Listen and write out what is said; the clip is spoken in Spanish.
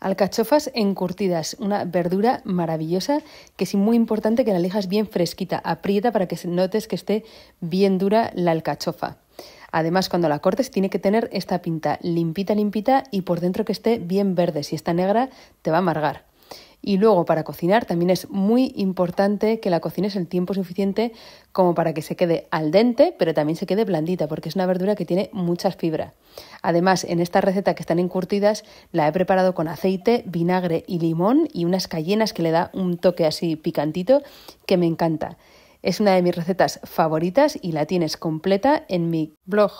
Alcachofas encurtidas, una verdura maravillosa que es muy importante que la elijas bien fresquita, aprieta para que notes que esté bien dura la alcachofa. Además, cuando la cortes tiene que tener esta pinta limpita, limpita y por dentro que esté bien verde. Si está negra, te va a amargar. Y luego para cocinar también es muy importante que la cocines el tiempo suficiente como para que se quede al dente, pero también se quede blandita, porque es una verdura que tiene mucha fibra. Además, en esta receta que están encurtidas, la he preparado con aceite, vinagre y limón y unas cayenas que le da un toque así picantito que me encanta. Es una de mis recetas favoritas y la tienes completa en mi blog